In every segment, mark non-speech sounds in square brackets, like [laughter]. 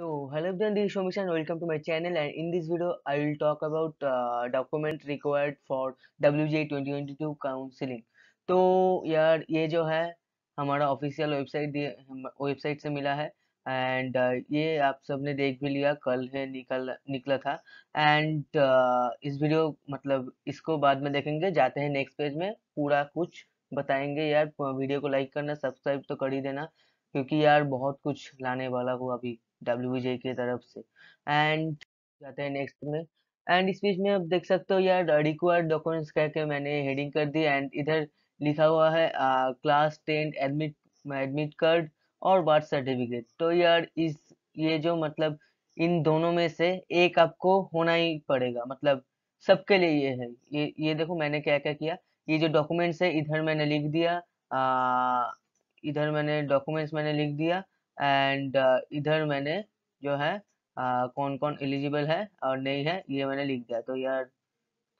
So तो hello everyone, this is Shomishan. Welcome to my channel and in this video I will talk about uh, document required for WJ 2022 counselling तो यार ये जो है हमारा official website website से मिला है एंड uh, ये आप सब ने देख भी लिया कल है निकल निकला था एंड uh, इस वीडियो मतलब इसको बाद में देखेंगे जाते हैं नेक्स्ट पेज में पूरा कुछ बताएंगे यार वीडियो को लाइक करना सब्सक्राइब तो कर ही देना क्योंकि यार बहुत कुछ लाने वाला हुआ अभी डब्ल्यू बी जे की तरफ से एंड जाते हैं नेक्स्ट में एंड इस बीच में आप देख सकते हो यार रिक्वायर्ड डॉक्यूमेंट्स कह के मैंने हेडिंग कर दी एंड इधर लिखा हुआ है class ten admit admit card और बर्थ सर्टिफिकेट तो यार इस ये जो मतलब इन दोनों में से एक आपको होना ही पड़ेगा मतलब सबके लिए ये है ये ये देखो मैंने क्या क्या किया ये जो डॉक्यूमेंट्स है इधर मैंने लिख दिया आ, इधर मैंने डॉक्यूमेंट्स मैंने लिख दिया एंड uh, इधर मैंने जो है uh, कौन कौन एलिजिबल है और नहीं है ये मैंने लिख दिया तो यार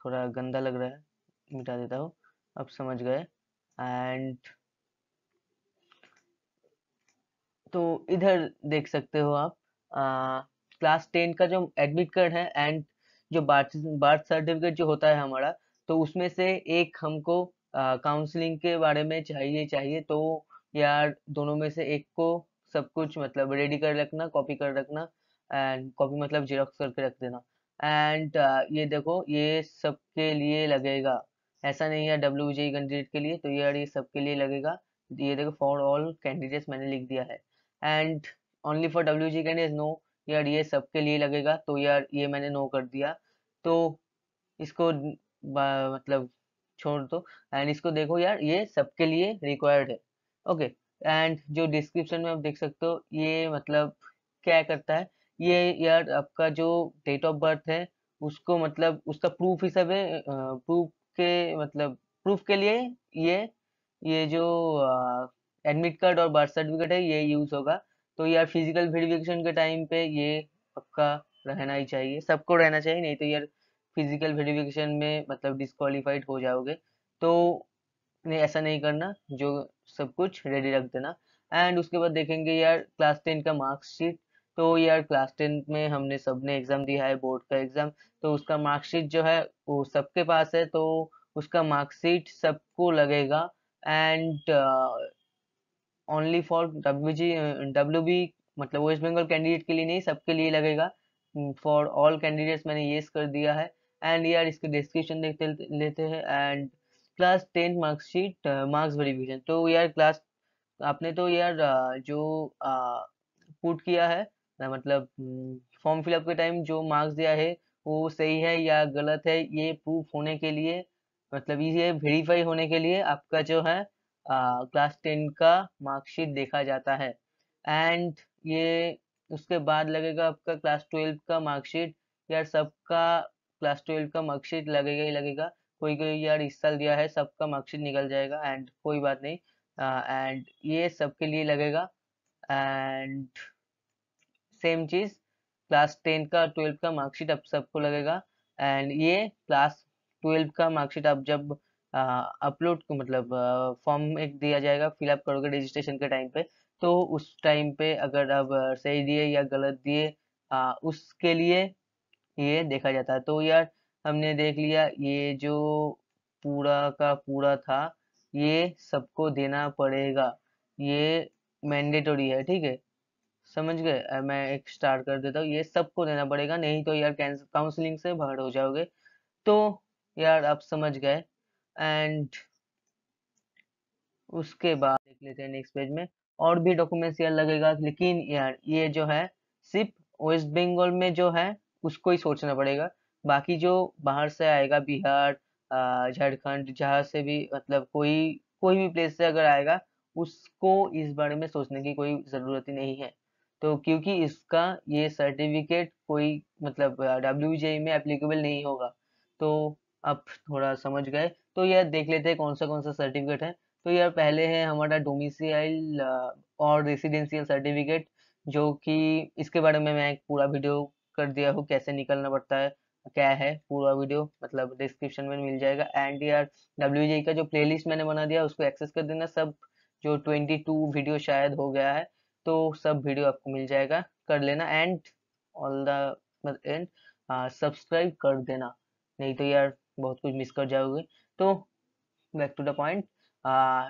थोड़ा गंदा लग रहा है मिटा देता हूँ अब समझ गए एंड तो इधर देख सकते हो आप क्लास टेन का जो एडमिट कार्ड है एंड जो बर्थ बर्थ सर्टिफिकेट जो होता है हमारा तो उसमें से एक हमको काउंसलिंग के बारे में चाहिए चाहिए तो यार दोनों में से एक को सब कुछ मतलब रेडी कर रखना कॉपी कर रखना एंड कॉपी मतलब जेरोक्स करके रख देना एंड uh, ये देखो ये सबके लिए लगेगा ऐसा नहीं है डब्ल्यू जे कैंडिडेट के लिए तो यार ये सबके लिए लगेगा ये देखो फॉर ऑल कैंडिडेट्स मैंने लिख दिया है and only for W G candidate no यार ये सबके लिए लगेगा तो यार ये मैंने नो कर दिया तो इसको मतलब छोड़ दो एंड इसको देखो यार ये सबके लिए रिक्वायर्ड है ओके okay, एंड जो डिस्क्रिप्शन में आप देख सकते हो ये मतलब क्या करता है ये यार आपका जो डेट ऑफ बर्थ है उसको मतलब उसका प्रूफ हिसाब है प्रूफ के मतलब प्रूफ के लिए ये ये जो एडमिट कार्ड और बर्थ सर्टिफिकेट है ये यूज होगा तो यार फिजिकल वेरिफिकेशन के टाइम पे ये आपका रहना ही चाहिए सबको रहना चाहिए नहीं तो यार फिजिकल वेरिफिकेशन में मतलब डिस्कालीफाइड हो जाओगे तो नहीं ऐसा नहीं करना जो सब कुछ रेडी रख देना एंड उसके बाद देखेंगे यार क्लास टेन का मार्क्सशीट तो यार क्लास टेन में हमने सबने एग्जाम दिया है बोर्ड का एग्जाम तो उसका मार्कशीट जो है वो सबके पास है तो उसका मार्कशीट सबको लगेगा and only for W G W B मतलब वेस्ट बंगाल कैंडिडेट के लिए नहीं सबके लिए लगेगा फॉर ऑल कैंडिडेट्स मैंने येस कर दिया है एंड यार इसके डिस्क्रिप्शन देख लेते हैं and class ten marksheet marks verification तो यार क्लास आपने तो यार uh, जो पुट uh, किया है मतलब फॉर्म mm, फिलअप के टाइम जो मार्क्स दिया है वो सही है या गलत है ये प्रूफ होने के लिए मतलब ये वेरीफाई होने के लिए आपका जो है क्लास uh, टेन का मार्कशीट देखा जाता है एंड ये उसके बाद लगेगा आपका क्लास ट्वेल्व का मार्कशीट यार सबका क्लास ट्वेल्व का मार्कशीट लगेगा ही लगेगा कोई कोई यार इस साल दिया है सबका मार्कशीट निकल जाएगा एंड कोई बात नहीं एंड uh, ये सबके लिए लगेगा एंड सेम चीज क्लास टेन का ट्वेल्व का मार्कशीट अब सबको लगेगा एंड ये क्लास ट्वेल्व का मार्कशीट आप जब अपलोड मतलब फॉर्म एक दिया जाएगा फिलअप करोगे रजिस्ट्रेशन के टाइम पे तो उस टाइम पे अगर आप सही दिए या गलत दिए उसके लिए ये देखा जाता है तो यार हमने देख लिया ये जो पूरा का पूरा था ये सबको देना पड़ेगा ये मैंडेटरी है ठीक है समझ गए मैं एक स्टार्ट कर देता हूँ ये सबको देना पड़ेगा नहीं तो यार काउंसलिंग से बाहर हो जाओगे तो यार आप समझ गए एंड उसके बाद देख लेते हैं नेक्स्ट पेज में और भी डॉक्यूमेंट्स यार लगेगा लेकिन यार ये जो है सिर्फ वेस्ट बंगाल में जो है उसको ही सोचना पड़ेगा बाकी जो बाहर से आएगा बिहार झारखंड जहाँ से भी मतलब कोई कोई भी प्लेस से अगर आएगा उसको इस बारे में सोचने की कोई ज़रूरत ही नहीं है। तो क्योंकि इसका ये सर्टिफ़िकेट कोई मतलब डब्ल्यू में एप्लीकेबल नहीं होगा। तो आप थोड़ा समझ गए। तो यार देख लेते हैं कौन-सा-कौन सा सर्टिफ़िकेट है। तो यार पहले है हमारा डोमिसाइल और रेसिडेंशियल सर्टिफ़िकेट जो कि इसके बारे में मैं पूरा वीडियो कर दिया हूँ कैसे निकलना पड़ता है। क्या है पूरा वीडियो मतलब डिस्क्रिप्शन में मिल जाएगा एंड यार डब्ल्यू का जो प्लेलिस्ट मैंने बना दिया उसको एक्सेस कर देना सब जो 22 वीडियो शायद हो गया है तो सब वीडियो आपको मिल जाएगा कर लेना and all the end subscribe कर देना नहीं तो यार बहुत कुछ मिस कर जाओगे तो back to the point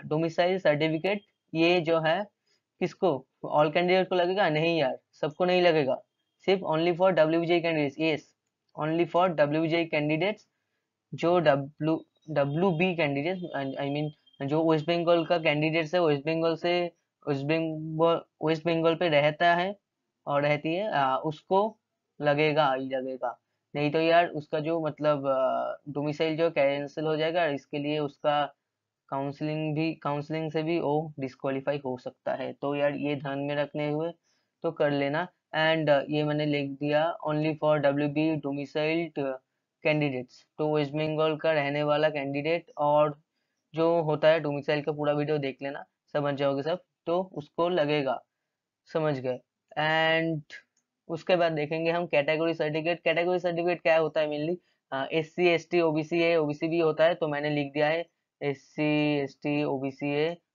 domicile certificate ये जो है किसको ऑल कैंडिडेट को लगेगा नहीं यार सबको नहीं लगेगा सिर्फ only for W candidate yes only for WJ candidates जो W W B candidate I mean जो वेस्ट बंगाल का कैंडिडेट्स है वेस्ट बंगाल से वेस्ट बंगाल वेस्ट बंगाल पे रहता है और रहती है आ, उसको लगेगा ही लगेगा नहीं तो यार उसका जो मतलब डोमिसाइल जो कैंसिल हो जाएगा इसके लिए उसका काउंसलिंग भी काउंसलिंग से भी वो डिस्qualify हो सकता है तो यार ये ध्यान में रखने हुए तो कर लेना एंड uh, ये मैंने लिख दिया only for W B domiciled candidates तो वेस्ट बंगाल का रहने वाला कैंडिडेट और जो होता है डोमिसाइल का पूरा वीडियो देख लेना समझ जाओगे सब तो उसको लगेगा समझ गए एंड उसके बाद देखेंगे हम कैटेगरी सर्टिफिकेट कैटेगरी सर्टिफिकेट क्या होता है mainly S C S T OBC B C भी होता है तो मैंने लिख दिया है S C S T OBC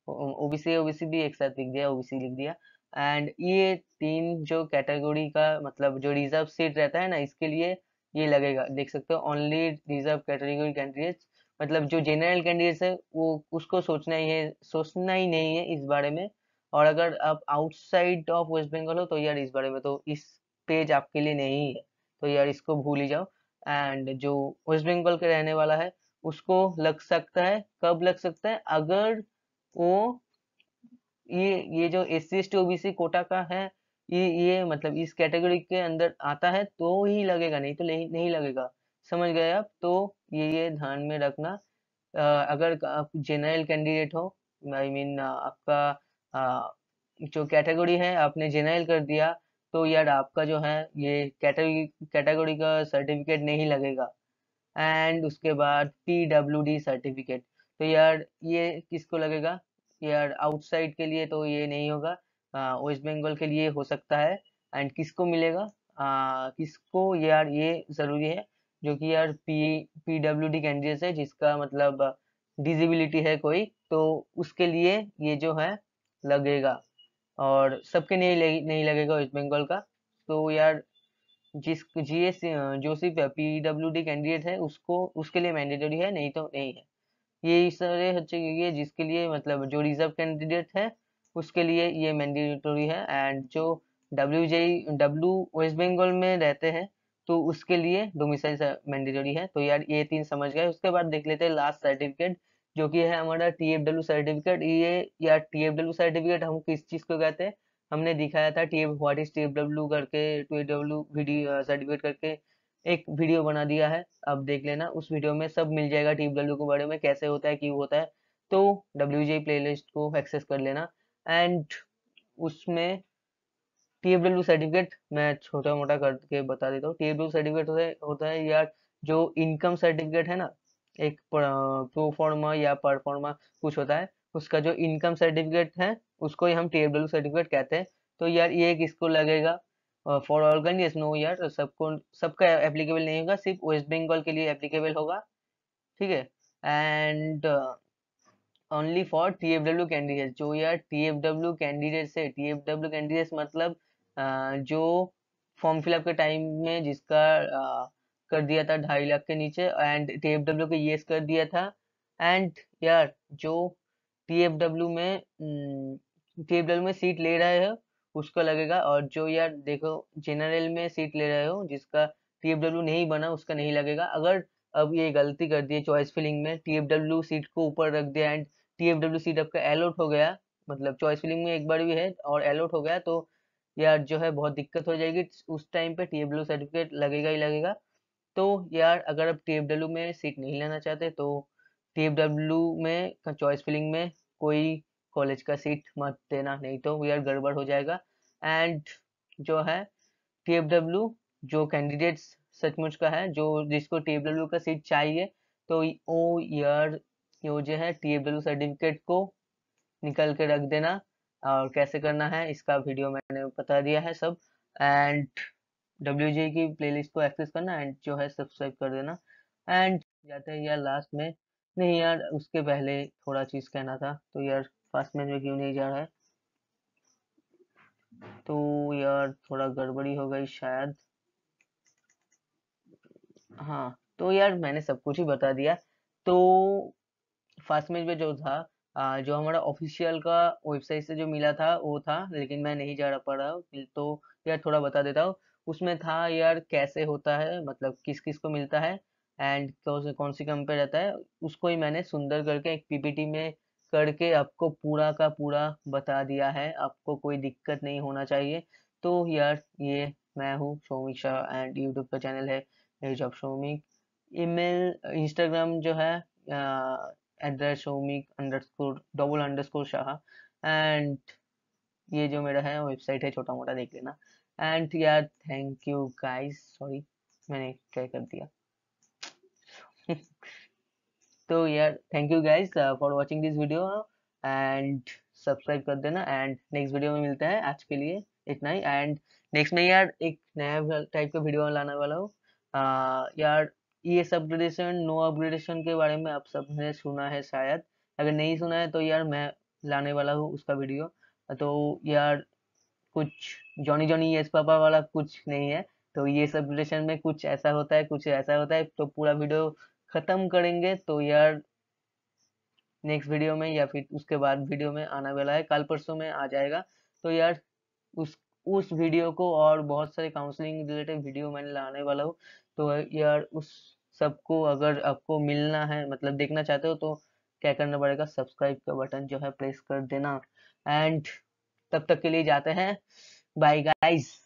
O B OBC भी एक साथ लिख दिया ओबीसी लिख दिया एंड ये तीन जो कैटेगरी का मतलब जो रिजर्व सीट रहता है ना इसके लिए ये लगेगा देख सकते हो ओनली रिजर्व कैटेगरी कैंडिडेट्स मतलब जो जनरल कैंडिडेट्स है वो उसको सोचना ही है सोचना ही नहीं है इस बारे में और अगर आप आउटसाइड ऑफ वेस्ट बंगाल हो तो यार इस बारे में तो इस पेज आपके लिए नहीं है तो यार इसको भूल ही जाओ एंड जो वेस्ट बंगाल के रहने वाला है उसको लग सकता है कब लग सकता है अगर वो ये ये जो S C S T OBC quota का है ये ये मतलब इस कैटेगरी के अंदर आता है तो ही लगेगा नहीं तो नहीं नहीं लगेगा समझ गए आप तो ये ये ध्यान में रखना आ, अगर आप जनरल कैंडिडेट हो आई I मीन mean, आपका आ, जो कैटेगरी है आपने जनरल कर दिया तो यार आपका जो है ये कैटेगरी कैटेगरी का सर्टिफिकेट नहीं लगेगा एंड उसके बाद पी डी सर्टिफिकेट तो यार ये किसको लगेगा यार आउटसाइड के लिए तो ये नहीं होगा वेस्ट बंगाल के लिए हो सकता है एंड किसको मिलेगा आ, किसको यार ये ज़रूरी है जो कि यार P P W D candidate है जिसका मतलब डिजिबिलिटी है कोई तो उसके लिए ये जो है लगेगा और सबके नहीं लग, नहीं लगेगा वेस्ट बंगाल का तो यार जिस जी एस जो सिर्फ पी डब्ल्यू डी कैंडिडेट है उसको उसके लिए मैंडेटरी है नहीं तो नहीं है ये इसलिए হচ্ছে ये जिसके लिए मतलब जो रिजर्व कैंडिडेट है उसके लिए ये मैंडेटोरी है एंड जो W J W West Bengal में रहते हैं तो उसके लिए डोमिसाइल मैंडेटोरी है तो यार ये तीन समझ गए उसके बाद देख लेते हैं लास्ट सर्टिफिकेट जो कि है हमारा टी एफ डब्ल्यू सर्टिफिकेट ये यार टी एफ डब्ल्यू सर्टिफिकेट हम किस चीज़ को कहते हैं हमने दिखाया था T F what is T F W करके टी एफ डब्ल्यू सर्टिफिकेट करके एक वीडियो बना दिया है आप देख लेना उस वीडियो में सब मिल जाएगा टी डब्ल्यू के बारे में कैसे होता है क्यों होता है तो डब्ल्यू जी प्लेलिस्ट को एक्सेस कर लेना एंड उसमें टी सर्टिफिकेट मैं छोटा मोटा करके बता देता हूँ टी सर्टिफिकेट होता है या जो इनकम सर्टिफिकेट है ना एक प्रोफॉर्मा या परफॉर्मा कुछ होता है उसका जो इनकम सर्टिफिकेट है उसको ही हम टी सर्टिफिकेट कहते हैं तो यार ये किसको लगेगा फॉर ऑर्गन यस नो यार तो सबको सबका एप्लीकेबल नहीं होगा सिर्फ वेस्ट बंगाल के लिए एप्लीकेबल होगा ठीक है and only for T F W candidate जो यार टी एफ डब्ल्यू कैंडिडेट है टी एफ डब्ल्यू कैंडिडेट मतलब uh, जो फॉर्म फिलअप के टाइम में जिसका uh, कर दिया था ढाई लाख के नीचे एंड टी एफ डब्ल्यू के येस कर दिया था एंड यार जो टी एफ डब्ल्यू में टी एफ डब्ल्यू में सीट ले रहे हैं उसको लगेगा और जो यार देखो जनरल में सीट ले रहे हो जिसका टी नहीं बना उसका नहीं लगेगा अगर अब ये गलती कर दिए चॉइस फिलिंग में टी सीट को ऊपर रख दिया एंड टी सीट आपका एलोट हो गया मतलब चॉइस फिलिंग में एक बार भी है और एलोट हो गया तो यार जो है बहुत दिक्कत हो जाएगी उस टाइम पे टी सर्टिफिकेट लगेगा ही लगेगा तो यार अगर आप टी में सीट नहीं लेना चाहते तो टी में चॉइस फिलिंग में कोई कॉलेज का सीट मत देना नहीं तो यार गड़बड़ हो जाएगा एंड जो है टी जो कैंडिडेट्स सचमुच का है जो जिसको टी का सीट चाहिए तो ओ यार यो जो है टी सर्टिफिकेट को निकल के रख देना और कैसे करना है इसका वीडियो मैंने बता दिया है सब एंड डब्ल्यू जी की प्लेलिस्ट को एक्सेस करना एंड जो है सब्सक्राइब कर देना एंड जाते हैं यार लास्ट में नहीं यार उसके पहले थोड़ा चीज़ कहना था तो यार फर्स्ट मैच में क्यों नहीं जा रहा है तो यार थोड़ा गड़बड़ी हो गई शायद हाँ तो यार मैंने सब कुछ ही बता दिया तो फर्स्ट मैच में जो था जो हमारा ऑफिशियल का वेबसाइट से जो मिला था वो था लेकिन मैं नहीं जा रहा पा रहा हूँ तो यार थोड़ा बता देता हूँ उसमें था यार कैसे होता है मतलब किस किस को मिलता है एंड कौन से कौन सी कम पे रहता है उसको ही मैंने सुंदर करके एक पीपीटी में करके आपको पूरा का पूरा बता दिया है आपको कोई दिक्कत नहीं होना चाहिए तो यार ये मैं हूँ शोमिक शाह एंड यूट्यूब का चैनल है age of Shomik email Instagram जो है at the Shomik underscore double underscore Shah and ये जो मेरा है वेबसाइट है छोटा मोटा देख लेना एंड यार थैंक यू गाइस सॉरी मैंने क्या कर दिया [laughs] तो यार thank you guys for watching this video and subscribe कर देना एंड नेक्स्ट वीडियो में मिलते हैं आज के लिए इतना ही एंड नेक्स्ट में यार एक नया टाइप का वीडियो लाने वाला हूँ uh, यार ये अपग्रेडेशन नो अपग्रेडेशन के बारे में आप सब ने सुना है शायद अगर नहीं सुना है तो यार मैं लाने वाला हूँ उसका वीडियो तो यार कुछ जॉनी जॉनी यस पापा वाला कुछ नहीं है तो ये सब रिलेशन में कुछ ऐसा होता है कुछ ऐसा होता है तो पूरा वीडियो ख़त्म करेंगे तो यार नेक्स्ट वीडियो में या फिर उसके बाद वीडियो में आने वाला है कल परसों में आ जाएगा तो यार उस उस वीडियो को और बहुत सारे काउंसलिंग रिलेटेड वीडियो मैंने लाने वाला हूँ तो यार उस सबको अगर आपको मिलना है मतलब देखना चाहते हो तो क्या करना पड़ेगा सब्सक्राइब का बटन जो है प्रेस कर देना एंड तब तक के लिए जाते हैं बाय गाइस